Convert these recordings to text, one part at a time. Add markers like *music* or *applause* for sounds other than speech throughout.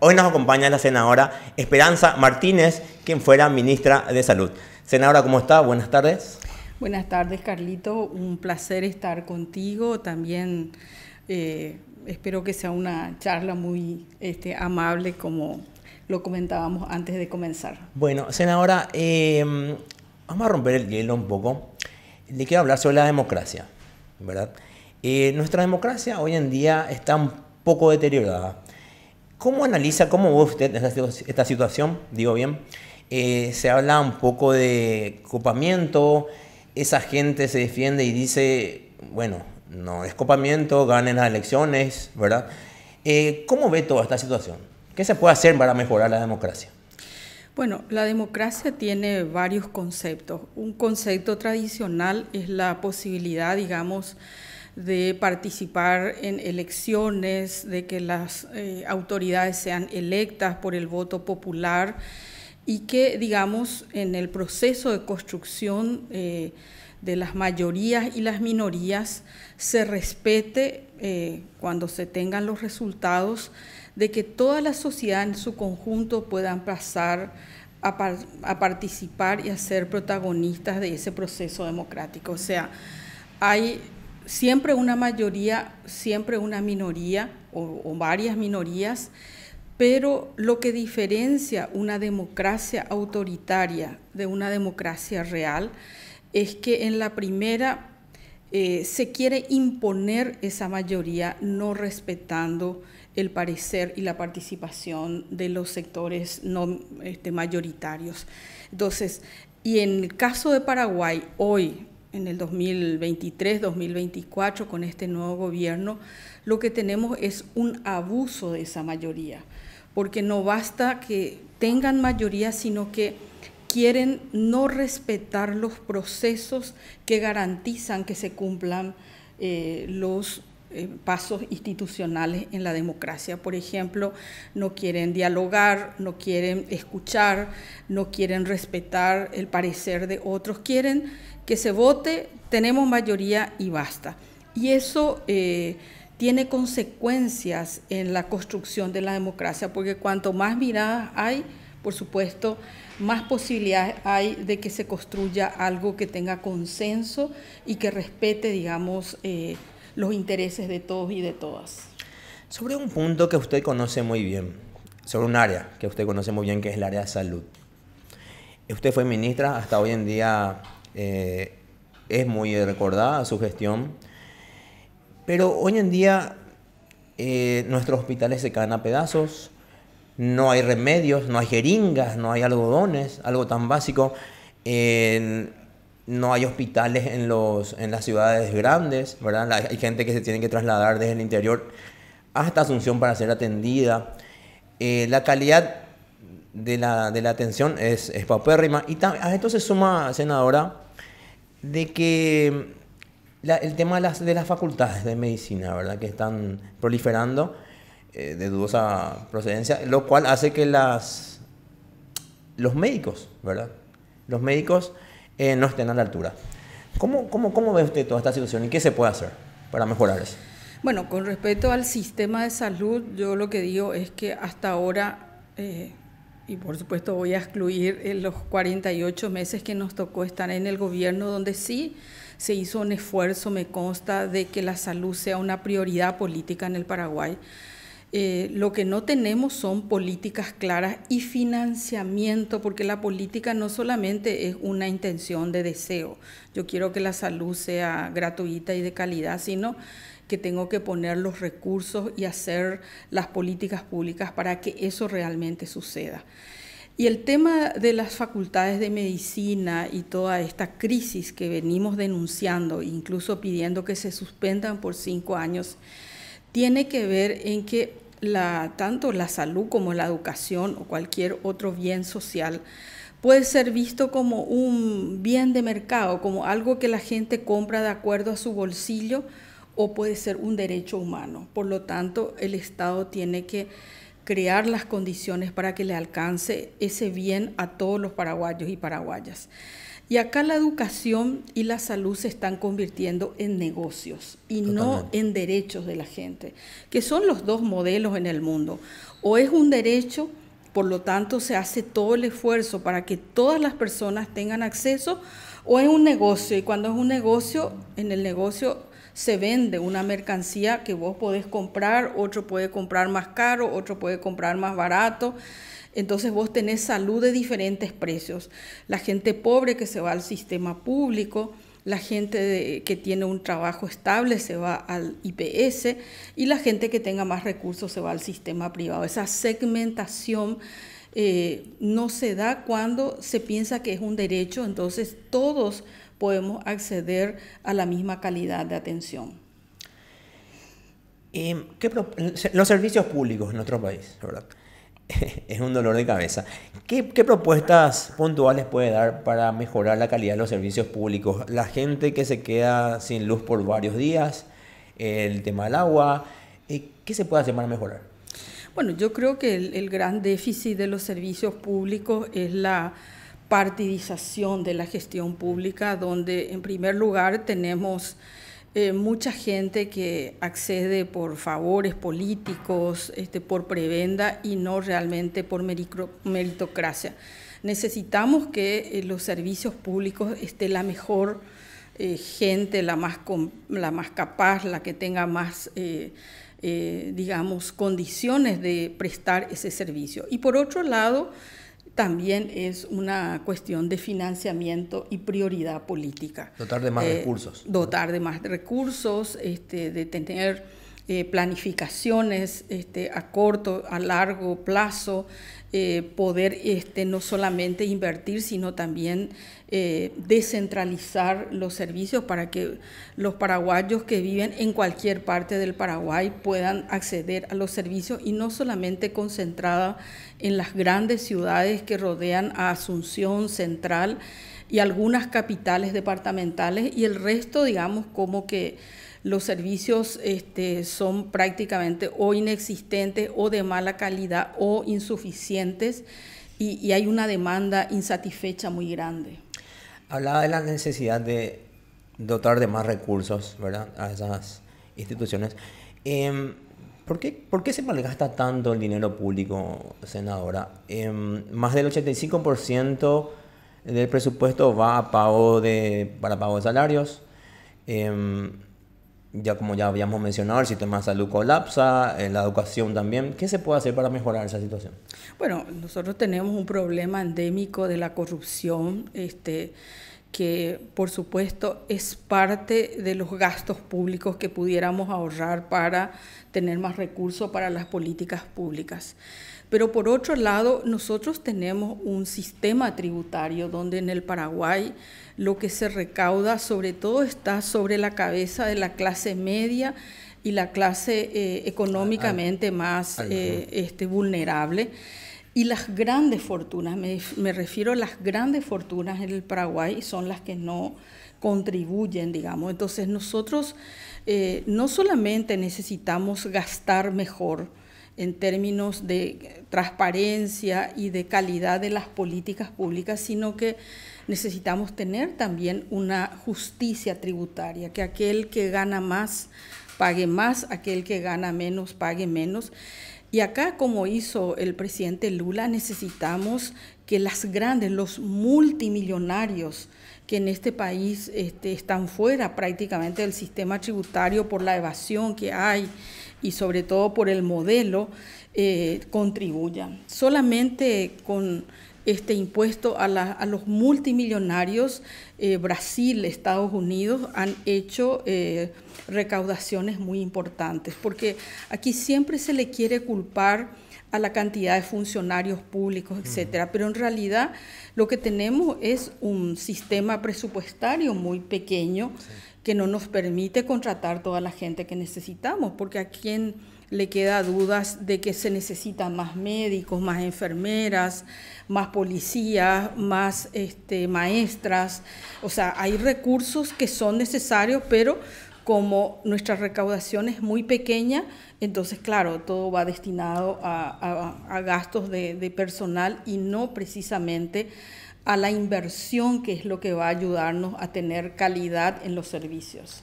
Hoy nos acompaña la senadora Esperanza Martínez, quien fuera ministra de Salud. Senadora, ¿cómo está? Buenas tardes. Buenas tardes, Carlito. Un placer estar contigo. También eh, espero que sea una charla muy este, amable, como lo comentábamos antes de comenzar. Bueno, senadora, em, vamos a romper el hielo un poco. Le quiero hablar sobre la democracia, ¿verdad? Eh, nuestra democracia hoy en día está un poco deteriorada. ¿Cómo analiza, cómo ve usted esta situación? Digo bien, eh, se habla un poco de copamiento, esa gente se defiende y dice, bueno, no es copamiento, ganen las elecciones, ¿verdad? Eh, ¿Cómo ve toda esta situación? ¿Qué se puede hacer para mejorar la democracia? Bueno, la democracia tiene varios conceptos. Un concepto tradicional es la posibilidad, digamos, de participar en elecciones, de que las eh, autoridades sean electas por el voto popular y que, digamos, en el proceso de construcción eh, de las mayorías y las minorías se respete eh, cuando se tengan los resultados de que toda la sociedad en su conjunto puedan pasar a, participar y a ser protagonistas de ese proceso democrático. O sea, hay siempre una mayoría, siempre una minoría o, varias minorías, pero lo que diferencia una democracia autoritaria de una democracia real es que en la primera eh, se quiere imponer esa mayoría no respetando el parecer y la participación de los sectores no este, mayoritarios. Entonces, y en el caso de Paraguay, hoy en el 2023-2024 con este nuevo gobierno, lo que tenemos es un abuso de esa mayoría, porque no basta que tengan mayoría, sino que quieren no respetar los procesos que garantizan que se cumplan eh, los eh, pasos institucionales en la democracia. Por ejemplo, no quieren dialogar, no quieren escuchar, no quieren respetar el parecer de otros, quieren que se vote, tenemos mayoría y basta. Y eso eh, tiene consecuencias en la construcción de la democracia, porque cuanto más miradas hay, por supuesto, más posibilidades hay de que se construya algo que tenga consenso y que respete, digamos, eh, los intereses de todos y de todas. Sobre un punto que usted conoce muy bien, sobre un área que usted conoce muy bien, que es el área de salud. Usted fue ministra, hasta hoy en día eh, es muy recordada su gestión, pero hoy en día eh, nuestros hospitales se caen a pedazos, no hay remedios, no hay jeringas, no hay algodones, algo tan básico no hay hospitales en, los, en las ciudades grandes, ¿verdad? Hay gente que se tiene que trasladar desde el interior hasta Asunción para ser atendida. Eh, la calidad de la, de la atención es, es paupérrima. Y a esto se suma, senadora, de que el tema de las, facultades de medicina, ¿verdad? Que están proliferando eh, de dudosa procedencia, lo cual hace que las, los médicos, ¿verdad? Los médicos eh, no estén a la altura. ¿Cómo, cómo, ¿Cómo ve usted toda esta situación y qué se puede hacer para mejorar eso? Bueno, con respecto al sistema de salud, yo lo que digo es que hasta ahora, eh, y por supuesto voy a excluir eh, los 48 meses que nos tocó estar en el gobierno, donde sí se hizo un esfuerzo, me consta, de que la salud sea una prioridad política en el Paraguay. Eh, lo que no tenemos son políticas claras y financiamiento, porque la política no solamente es una intención de deseo, yo quiero que la salud sea gratuita y de calidad, sino que tengo que poner los recursos y hacer las políticas públicas para que eso realmente suceda. Y el tema de las facultades de medicina y toda esta crisis que venimos denunciando, incluso pidiendo que se suspendan por cinco años, tiene que ver en que tanto la salud como la educación o cualquier otro bien social puede ser visto como un bien de mercado, como algo que la gente compra de acuerdo a su bolsillo o puede ser un derecho humano. Por lo tanto, el Estado tiene que crear las condiciones para que le alcance ese bien a todos los paraguayos y paraguayas. Y acá la educación y la salud se están convirtiendo en negocios y no en derechos de la gente, que son los dos modelos en el mundo. O es un derecho, por lo tanto se hace todo el esfuerzo para que todas las personas tengan acceso, o es un negocio, y cuando es un negocio, en el negocio se vende una mercancía que vos podés comprar, otro puede comprar más caro, otro puede comprar más barato. Entonces vos tenés salud de diferentes precios. La gente pobre que se va al sistema público, la gente que tiene un trabajo estable se va al IPS y la gente que tenga más recursos se va al sistema privado. Esa segmentación eh, no se da cuando se piensa que es un derecho, entonces todos podemos acceder a la misma calidad de atención. Em, los servicios públicos en nuestro país, ¿verdad? *laughs* es un dolor de cabeza. ¿Qué, propuestas puntuales puede dar para mejorar la calidad de los servicios públicos? La gente que se queda sin luz por varios días, el tema del agua, eh, ¿qué se puede hacer para mejorar? Bueno, yo creo que el gran déficit de los servicios públicos es la partidización de la gestión pública, donde en primer lugar tenemos eh, mucha gente que accede por favores políticos, este, por prebenda y no realmente por meritocracia. Necesitamos que eh, los servicios públicos esté la mejor eh, gente, la más, la más capaz, la que tenga más, digamos, condiciones de prestar ese servicio. Y por otro lado, también es una cuestión de financiamiento y prioridad política. Dotar de más eh, recursos. Dotar de más recursos, este, de tener eh, planificaciones este, a corto, a largo plazo, eh, poder este, no solamente invertir, sino también eh, descentralizar los servicios para que los paraguayos que viven en cualquier parte del Paraguay puedan acceder a los servicios y no solamente concentrada en las grandes ciudades que rodean a Asunción Central y algunas capitales departamentales y el resto, digamos, como que los servicios este, son prácticamente o inexistentes o de mala calidad o insuficientes y, hay una demanda insatisfecha muy grande. Hablaba de la necesidad de dotar de más recursos ¿verdad? a esas instituciones. Em, ¿por, qué, se malgasta tanto el dinero público, senadora? Em, más del 85% del presupuesto va a pago de, para pago de salarios. Em, ya como ya habíamos mencionado, el sistema de salud colapsa, eh, la educación también. ¿Qué se puede hacer para mejorar esa situación? Bueno, nosotros tenemos un problema endémico de la corrupción, este, que por supuesto es parte de los gastos públicos que pudiéramos ahorrar para tener más recursos para las políticas públicas. Pero por otro lado, nosotros tenemos un sistema tributario donde en el Paraguay lo que se recauda sobre todo está sobre la cabeza de la clase media y la clase eh, económicamente más eh, este, vulnerable. Y las grandes fortunas, me, refiero a las grandes fortunas en el Paraguay, son las que no contribuyen, digamos. Entonces nosotros eh, no solamente necesitamos gastar mejor en términos de transparencia y de calidad de las políticas públicas, sino que necesitamos tener también una justicia tributaria, que aquel que gana más pague más, aquel que gana menos pague menos. Y acá, como hizo el presidente Lula, necesitamos que las grandes, los multimillonarios que en este país este, están fuera prácticamente del sistema tributario por la evasión que hay y sobre todo por el modelo, eh, contribuyan. Solamente con este impuesto a, los multimillonarios. Eh, Brasil, Estados Unidos han hecho eh, recaudaciones muy importantes, porque aquí siempre se le quiere culpar a la cantidad de funcionarios públicos, etcétera. Pero en realidad lo que tenemos es un sistema presupuestario muy pequeño que no nos permite contratar toda la gente que necesitamos, porque aquí en le queda dudas de que se necesitan más médicos, más enfermeras, más policías, más este, maestras. O sea, hay recursos que son necesarios, pero como nuestra recaudación es muy pequeña, entonces, claro, todo va destinado a, gastos de personal y no precisamente a la inversión que es lo que va a ayudarnos a tener calidad en los servicios.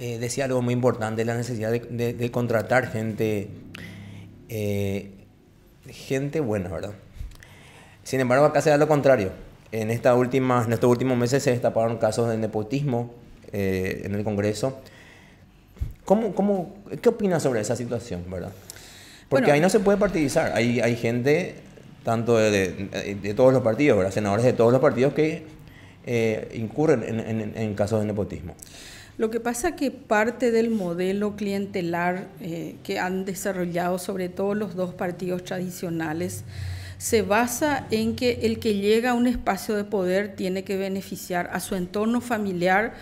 Eh, decía algo muy importante, la necesidad de, contratar gente, eh, gente buena, ¿verdad? Sin embargo, acá se da lo contrario. En, en estos últimos meses se destaparon casos de nepotismo eh, en el Congreso. ¿Cómo, cómo, ¿Qué opinas sobre esa situación, verdad? Porque ahí no se puede partidizar. Hay, hay gente, tanto de, todos los partidos, senadores de todos los partidos que incurren en, casos de nepotismo. Lo que pasa que parte del modelo clientelar eh, que han desarrollado sobre todo los dos partidos tradicionales se basa en que el que llega a un espacio de poder tiene que beneficiar a su entorno familiar,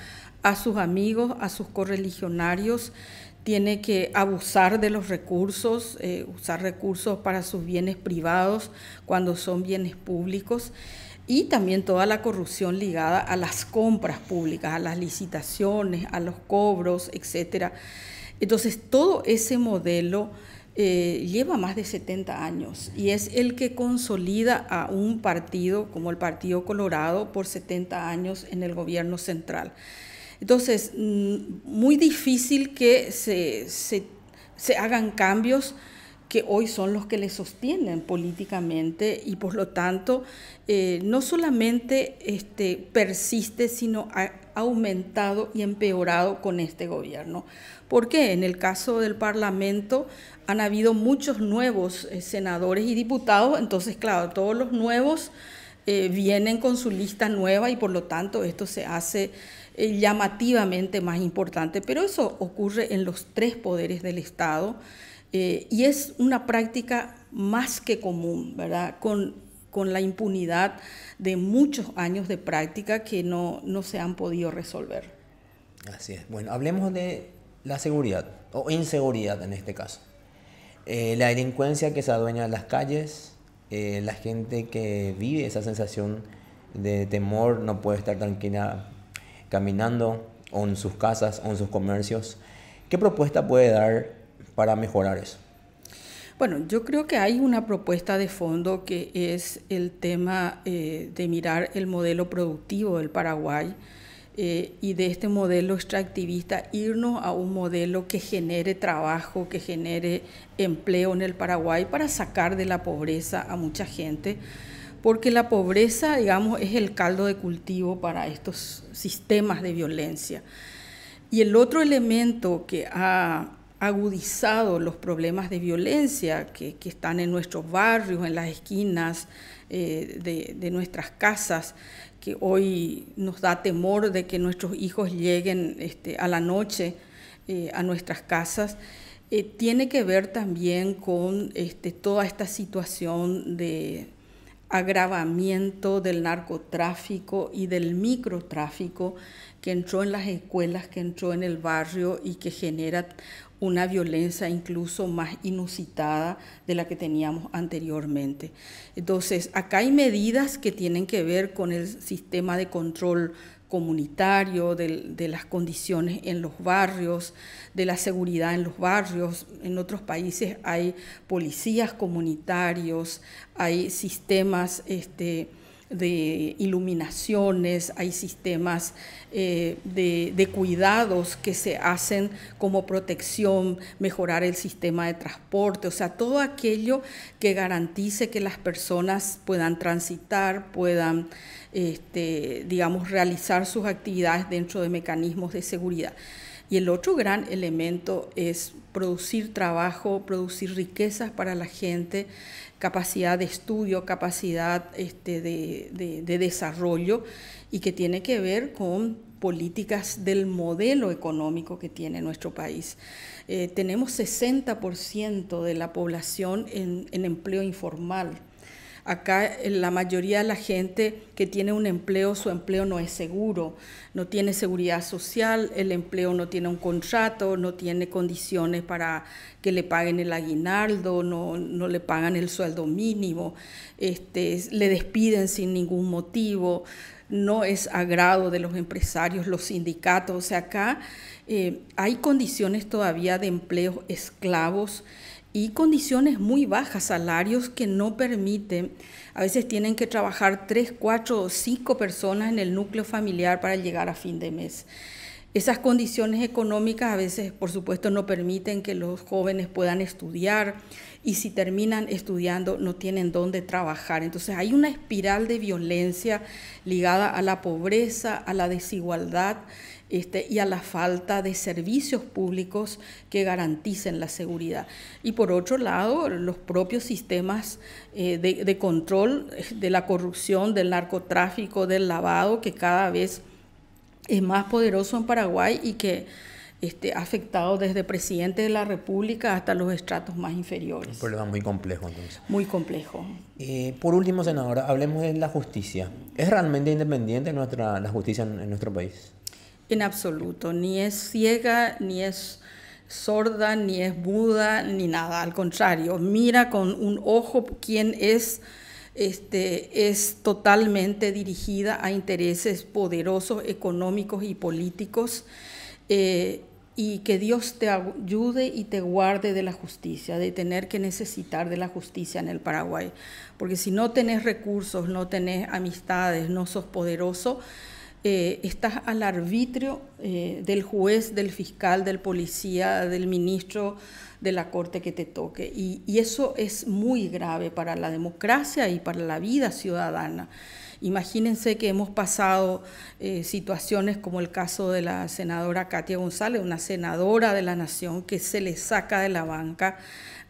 a sus amigos, a sus correligionarios, tiene que abusar de los recursos, eh, usar recursos para sus bienes privados cuando son bienes públicos y también toda la corrupción ligada a las compras públicas, a las licitaciones, a los cobros, etcétera. Entonces, todo ese modelo eh, lleva más de 70 años y es el que consolida a un partido como el Partido Colorado por 70 años en el gobierno central. Entonces, mm, muy difícil que se hagan cambios que hoy son los que le sostienen políticamente y por lo tanto eh, no solamente este, persiste, sino ha aumentado y empeorado con este gobierno. Porque en el caso del Parlamento han habido muchos nuevos eh, senadores y diputados, entonces claro, todos los nuevos eh, vienen con su lista nueva y por lo tanto esto se hace llamativamente más importante. Pero eso ocurre en los tres poderes del Estado. Eh, y es una práctica más que común, ¿verdad? Con, con la impunidad de muchos años de práctica que no, no se han podido resolver. Así es. Bueno, hablemos de la seguridad, o inseguridad en este caso. Eh, la delincuencia que se adueña de las calles, eh, la gente que vive esa sensación de temor, no puede estar tranquila caminando, o en sus casas, o en sus comercios. ¿Qué propuesta puede dar para mejorar eso? Bueno, yo creo que hay una propuesta de fondo que es el tema eh, de mirar el modelo productivo del Paraguay eh, y de este modelo extractivista irnos a un modelo que genere trabajo, que genere empleo en el Paraguay para sacar de la pobreza a mucha gente, porque la pobreza, digamos, es el caldo de cultivo para estos sistemas de violencia. Y el otro elemento que ha agudizado los problemas de violencia que, están en nuestros barrios, en las esquinas eh, de, nuestras casas, que hoy nos da temor de que nuestros hijos lleguen este, a la noche eh, a nuestras casas. Eh, tiene que ver también con este, toda esta situación de agravamiento del narcotráfico y del microtráfico que entró en las escuelas, que entró en el barrio y que genera una violencia incluso más inusitada de la que teníamos anteriormente. Entonces, acá hay medidas que tienen que ver con el sistema de control comunitario, de, las condiciones en los barrios, de la seguridad en los barrios. En otros países hay policías comunitarios, hay sistemas... Este, de iluminaciones, hay sistemas eh, de, cuidados que se hacen como protección, mejorar el sistema de transporte, o sea, todo aquello que garantice que las personas puedan transitar, puedan, este, digamos, realizar sus actividades dentro de mecanismos de seguridad. Y el otro gran elemento es producir trabajo, producir riquezas para la gente, capacidad de estudio, capacidad este, de, desarrollo y que tiene que ver con políticas del modelo económico que tiene nuestro país. Eh, tenemos 60% de la población en empleo informal. Acá eh, la mayoría de la gente que tiene un empleo, su empleo no es seguro, no tiene seguridad social, el empleo no tiene un contrato, no tiene condiciones para que le paguen el aguinaldo, no, le pagan el sueldo mínimo, este, le despiden sin ningún motivo no es agrado de los empresarios, los sindicatos. O sea, acá eh, hay condiciones todavía de empleo esclavos y condiciones muy bajas, salarios que no permiten, a veces tienen que trabajar tres, cuatro o cinco personas en el núcleo familiar para llegar a fin de mes. Esas condiciones económicas a veces, por supuesto, no permiten que los jóvenes puedan estudiar y si terminan estudiando no tienen dónde trabajar. Entonces hay una espiral de violencia ligada a la pobreza, a la desigualdad este, y a la falta de servicios públicos que garanticen la seguridad. Y por otro lado, los propios sistemas eh, de control eh, de la corrupción, del narcotráfico, del lavado, que cada vez es más poderoso en Paraguay y que este, ha afectado desde presidente de la República hasta los estratos más inferiores. Un problema muy complejo entonces. Muy complejo. Eh, por último, senadora, hablemos de la justicia. ¿Es realmente independiente nuestra, la justicia en, en nuestro país? En absoluto, ni es ciega, ni es sorda, ni es muda, ni nada. Al contrario, mira con un ojo quién es este, es totalmente dirigida a intereses poderosos, económicos y políticos. Eh, y que Dios te ayude y te guarde de la justicia, de tener que necesitar de la justicia en el Paraguay. Porque si no tenés recursos, no tenés amistades, no sos poderoso, eh, estás al arbitrio eh, del juez, del fiscal, del policía, del ministro de la corte que te toque. Y, eso es muy grave para la democracia y para la vida ciudadana. Imagínense que hemos pasado eh, situaciones como el caso de la senadora Katia González, una senadora de la Nación que se le saca de la banca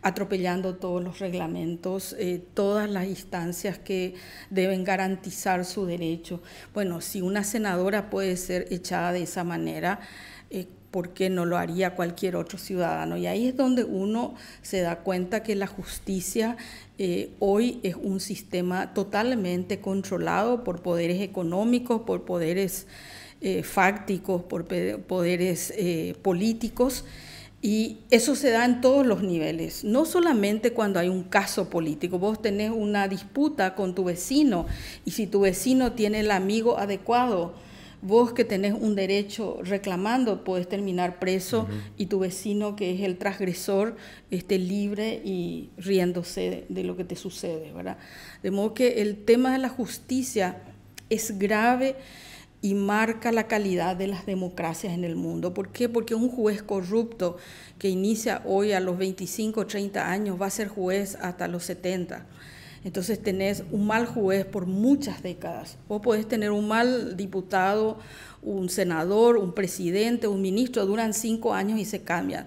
atropellando todos los reglamentos, eh, todas las instancias que deben garantizar su derecho. Bueno, si una senadora puede ser echada de esa manera, eh, ¿por qué no lo haría cualquier otro ciudadano? Y ahí es donde uno se da cuenta que la justicia eh, hoy es un sistema totalmente controlado por poderes económicos, por poderes fácticos, por poderes políticos y eso se da en todos los niveles, no solamente cuando hay un caso político, vos tenés una disputa con tu vecino y si tu vecino tiene el amigo adecuado, vos que tenés un derecho reclamando podés terminar preso y tu vecino que es el transgresor esté libre y riéndose de, lo que te sucede, ¿verdad? De modo que el tema de la justicia es grave y marca la calidad de las democracias en el mundo. ¿Por qué? Porque un juez corrupto que inicia hoy a los 25 o 30 años va a ser juez hasta los 70. Entonces tenés un mal juez por muchas décadas. Vos podés tener un mal diputado, un senador, un presidente, un ministro, duran cinco años y se cambian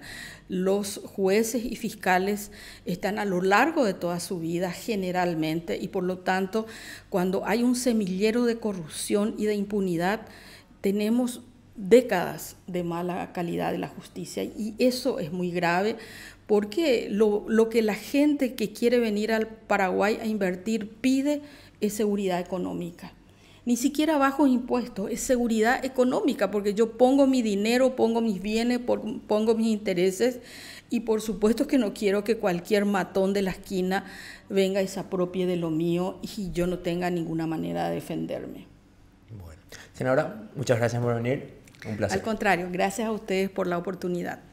los jueces y fiscales están a lo largo de toda su vida generalmente y por lo tanto cuando hay un semillero de corrupción y de impunidad tenemos décadas de mala calidad de la justicia y eso es muy grave porque lo, que la gente que quiere venir al Paraguay a invertir pide es seguridad económica ni siquiera bajo impuestos, es seguridad económica, porque yo pongo mi dinero, pongo mis bienes, pongo mis intereses y por supuesto que no quiero que cualquier matón de la esquina venga y se apropie de lo mío y yo no tenga ninguna manera de defenderme. Bueno, senadora, muchas gracias por venir. Al contrario, gracias a ustedes por la oportunidad.